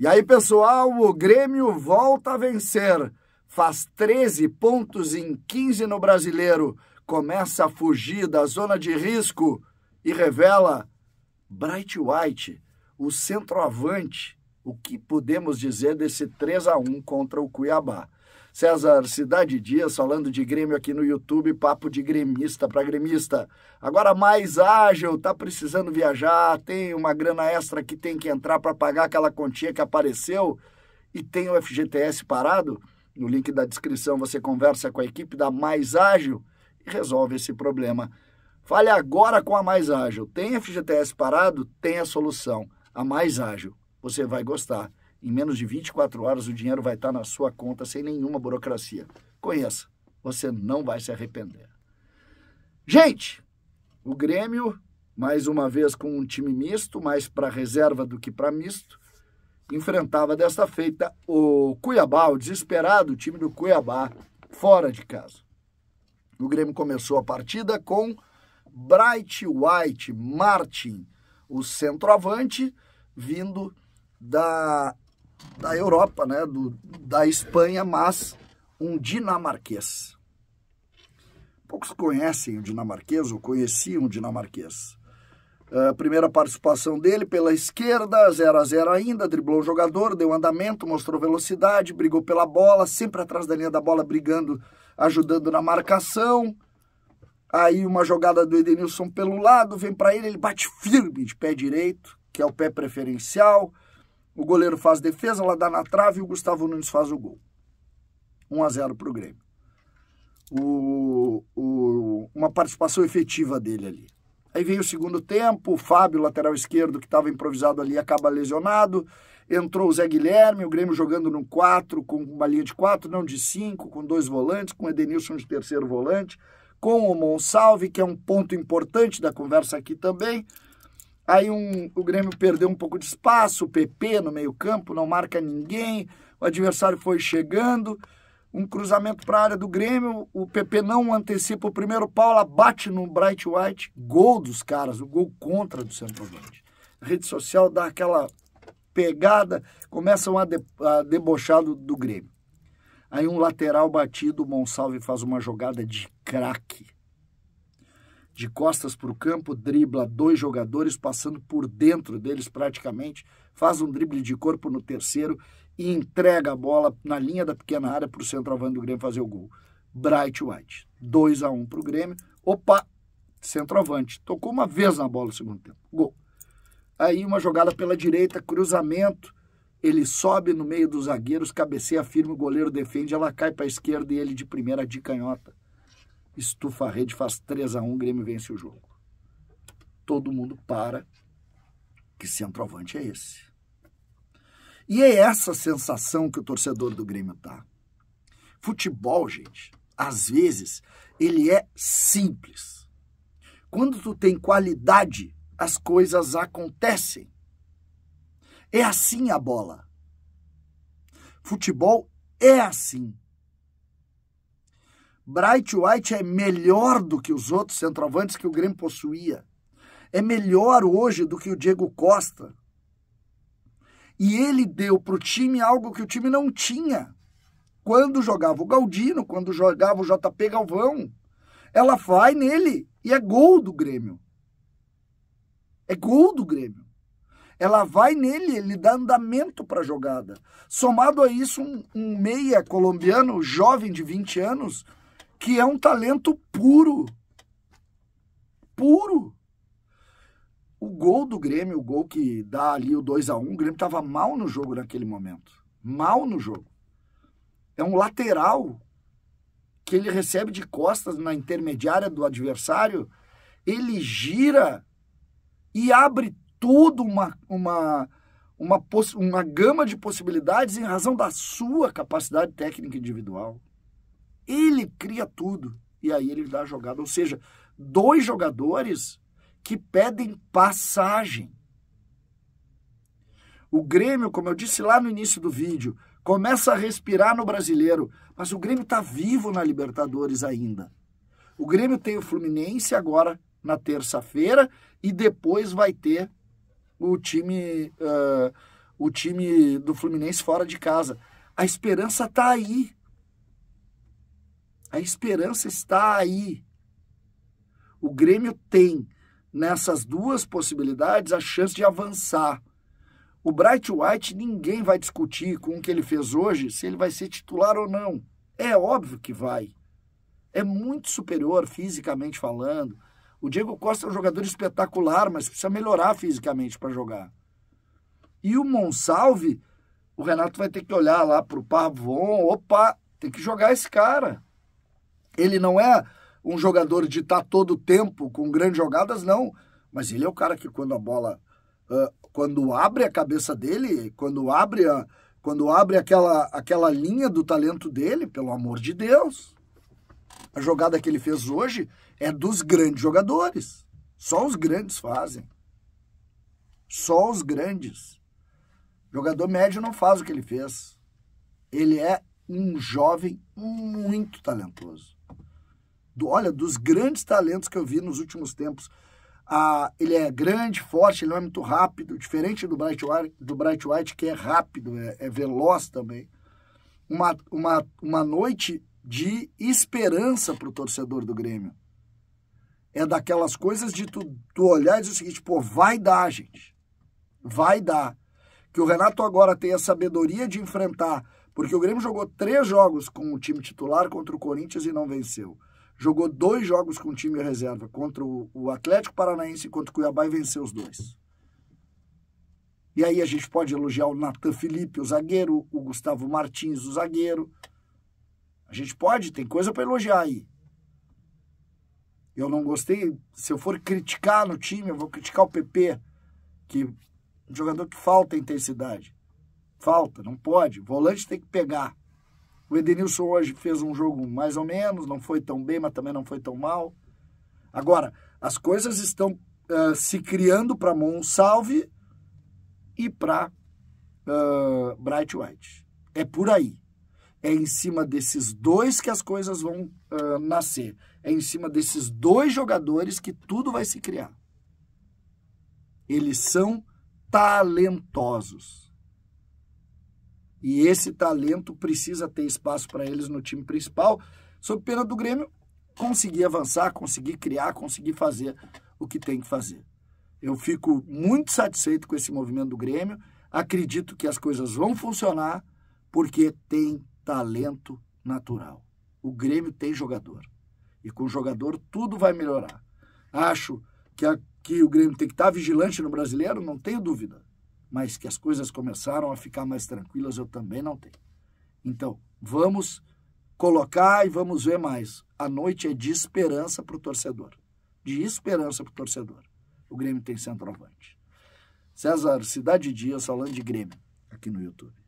E aí, pessoal, o Grêmio volta a vencer. Faz 13 pontos em 15 no brasileiro. Começa a fugir da zona de risco e revela Bright White, o centroavante. O que podemos dizer desse 3 a 1 contra o Cuiabá? César Cidade Dias falando de Grêmio aqui no YouTube, papo de gremista para gremista. Agora mais ágil, tá precisando viajar, tem uma grana extra que tem que entrar para pagar aquela continha que apareceu e tem o FGTS parado. No link da descrição você conversa com a equipe da Mais Ágil e resolve esse problema. Fale agora com a Mais Ágil. Tem FGTS parado? Tem a solução. A Mais Ágil. Você vai gostar. Em menos de 24 horas, o dinheiro vai estar na sua conta sem nenhuma burocracia. Conheça, você não vai se arrepender. Gente, o Grêmio, mais uma vez com um time misto, mais para reserva do que para misto, enfrentava desta feita o Cuiabá, o desesperado time do Cuiabá, fora de casa. O Grêmio começou a partida com Bright White Martin, o centroavante, vindo da da Europa, né, do, da Espanha, mas um dinamarquês. Poucos conhecem o dinamarquês, ou conheciam o dinamarquês. Eh, primeira participação dele pela esquerda, 0 a 0 ainda, driblou o jogador, deu andamento, mostrou velocidade, brigou pela bola, sempre atrás da linha da bola, brigando, ajudando na marcação. Aí uma jogada do Edenilson pelo lado, vem para ele, ele bate firme de pé direito, que é o pé preferencial. O goleiro faz defesa, ela dá na trave e o Gustavo Nunes faz o gol. 1 a 0 para o Grêmio. uma participação efetiva dele ali. Aí vem o segundo tempo, o Fábio, lateral esquerdo, que estava improvisado ali, acaba lesionado. Entrou o Zé Guilherme, o Grêmio jogando no 4, com uma linha de 4, não de 5, com dois volantes, com o Edenilson de terceiro volante, com o Monsalve, que é um ponto importante da conversa aqui também. Aí um, o Grêmio perdeu um pouco de espaço, o PP no meio-campo, não marca ninguém, o adversário foi chegando, um cruzamento para a área do Grêmio, o PP não antecipa o primeiro pau, ela bate no Bright White, gol dos caras, o gol contra do centroavante. A rede social dá aquela pegada, começam a, de, a debochar do, do Grêmio. Aí um lateral batido, o Monsalve faz uma jogada de craque de costas para o campo, dribla dois jogadores, passando por dentro deles praticamente, faz um drible de corpo no terceiro e entrega a bola na linha da pequena área para o centroavante do Grêmio fazer o gol. Bright White, 2 a 1 um para o Grêmio. Opa, centroavante, tocou uma vez na bola no segundo tempo, gol. Aí uma jogada pela direita, cruzamento, ele sobe no meio dos zagueiros, cabeceia firme, o goleiro defende, ela cai para a esquerda e ele de primeira de canhota estufa a rede, faz 3 a 1 o Grêmio vence o jogo. Todo mundo para. Que centroavante é esse? E é essa sensação que o torcedor do Grêmio tá. Futebol, gente, às vezes, ele é simples. Quando tu tem qualidade, as coisas acontecem. É assim a bola. Futebol é assim. Bright White é melhor do que os outros centroavantes que o Grêmio possuía. É melhor hoje do que o Diego Costa. E ele deu para o time algo que o time não tinha. Quando jogava o Galdino, quando jogava o JP Galvão, ela vai nele e é gol do Grêmio. É gol do Grêmio. Ela vai nele, ele dá andamento para a jogada. Somado a isso, um, um meia colombiano, jovem de 20 anos, que é um talento puro. Puro. O gol do Grêmio, o gol que dá ali o 2 a 1 um, o Grêmio estava mal no jogo naquele momento. Mal no jogo. É um lateral que ele recebe de costas na intermediária do adversário, ele gira e abre tudo uma, uma, uma, uma gama de possibilidades em razão da sua capacidade técnica individual. Ele cria tudo. E aí ele dá a jogada. Ou seja, dois jogadores que pedem passagem. O Grêmio, como eu disse lá no início do vídeo, começa a respirar no brasileiro, mas o Grêmio está vivo na Libertadores ainda. O Grêmio tem o Fluminense agora na terça-feira e depois vai ter o time, uh, o time do Fluminense fora de casa. A esperança está aí. A esperança está aí. O Grêmio tem nessas duas possibilidades a chance de avançar. O Bright White, ninguém vai discutir com o que ele fez hoje se ele vai ser titular ou não. É óbvio que vai. É muito superior fisicamente falando. O Diego Costa é um jogador espetacular, mas precisa melhorar fisicamente para jogar. E o Monsalve, o Renato vai ter que olhar lá para o Pavon. Opa, tem que jogar esse cara. Ele não é um jogador de estar tá todo o tempo com grandes jogadas, não. Mas ele é o cara que quando a bola. Uh, quando abre a cabeça dele, quando abre a, quando abre aquela, aquela linha do talento dele, pelo amor de Deus. A jogada que ele fez hoje é dos grandes jogadores. Só os grandes fazem. Só os grandes. jogador médio não faz o que ele fez. Ele é um jovem muito talentoso do, olha, dos grandes talentos que eu vi nos últimos tempos. Ah, ele é grande, forte, ele não é muito rápido, diferente do Bright White, do Bright White que é rápido, é, é veloz também. Uma, uma, uma noite de esperança para o torcedor do Grêmio. É daquelas coisas de tu, tu olhar e dizer o seguinte, pô, vai dar, gente. Vai dar. Que o Renato agora tenha a sabedoria de enfrentar, porque o Grêmio jogou três jogos com o time titular contra o Corinthians e não venceu jogou dois jogos com o time reserva, contra o Atlético Paranaense e contra o Cuiabá e venceu os dois. E aí a gente pode elogiar o Natan Felipe, o zagueiro, o Gustavo Martins, o zagueiro. A gente pode, tem coisa para elogiar aí. Eu não gostei, se eu for criticar no time, eu vou criticar o PP, que é um jogador que falta intensidade. Falta, não pode. Volante tem que pegar. O Edenilson hoje fez um jogo mais ou menos, não foi tão bem, mas também não foi tão mal. Agora, as coisas estão uh, se criando para Monsalve e para uh, Bright White. É por aí. É em cima desses dois que as coisas vão uh, nascer. É em cima desses dois jogadores que tudo vai se criar. Eles são talentosos. E esse talento precisa ter espaço para eles no time principal, sob pena do Grêmio conseguir avançar, conseguir criar, conseguir fazer o que tem que fazer. Eu fico muito satisfeito com esse movimento do Grêmio. Acredito que as coisas vão funcionar porque tem talento natural. O Grêmio tem jogador. E com o jogador tudo vai melhorar. Acho que, a, que o Grêmio tem que estar tá vigilante no brasileiro, não tenho dúvida mas que as coisas começaram a ficar mais tranquilas, eu também não tenho. Então, vamos colocar e vamos ver mais. A noite é de esperança para o torcedor. De esperança para o torcedor. O Grêmio tem centroavante. César Cidade Dias falando de Grêmio aqui no YouTube.